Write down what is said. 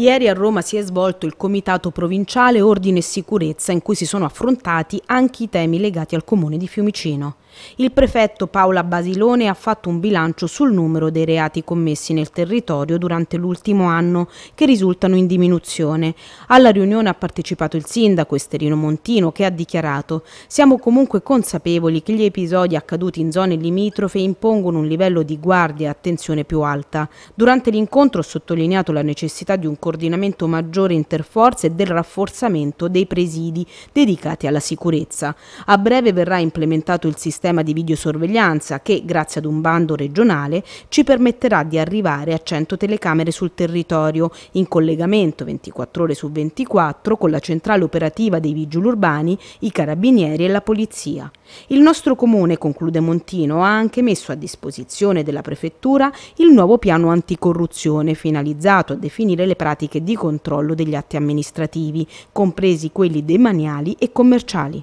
Ieri a Roma si è svolto il Comitato Provinciale Ordine e Sicurezza in cui si sono affrontati anche i temi legati al Comune di Fiumicino. Il prefetto Paola Basilone ha fatto un bilancio sul numero dei reati commessi nel territorio durante l'ultimo anno che risultano in diminuzione. Alla riunione ha partecipato il sindaco Esterino Montino che ha dichiarato «Siamo comunque consapevoli che gli episodi accaduti in zone limitrofe impongono un livello di guardia e attenzione più alta. Durante l'incontro ho sottolineato la necessità di un coordinamento maggiore interforze e del rafforzamento dei presidi dedicati alla sicurezza. A breve verrà implementato il sistema di videosorveglianza che, grazie ad un bando regionale, ci permetterà di arrivare a 100 telecamere sul territorio, in collegamento 24 ore su 24 con la centrale operativa dei vigili urbani, i carabinieri e la polizia. Il nostro comune, conclude Montino, ha anche messo a disposizione della prefettura il nuovo piano anticorruzione finalizzato a definire le pratiche pratiche di controllo degli atti amministrativi, compresi quelli demaniali e commerciali.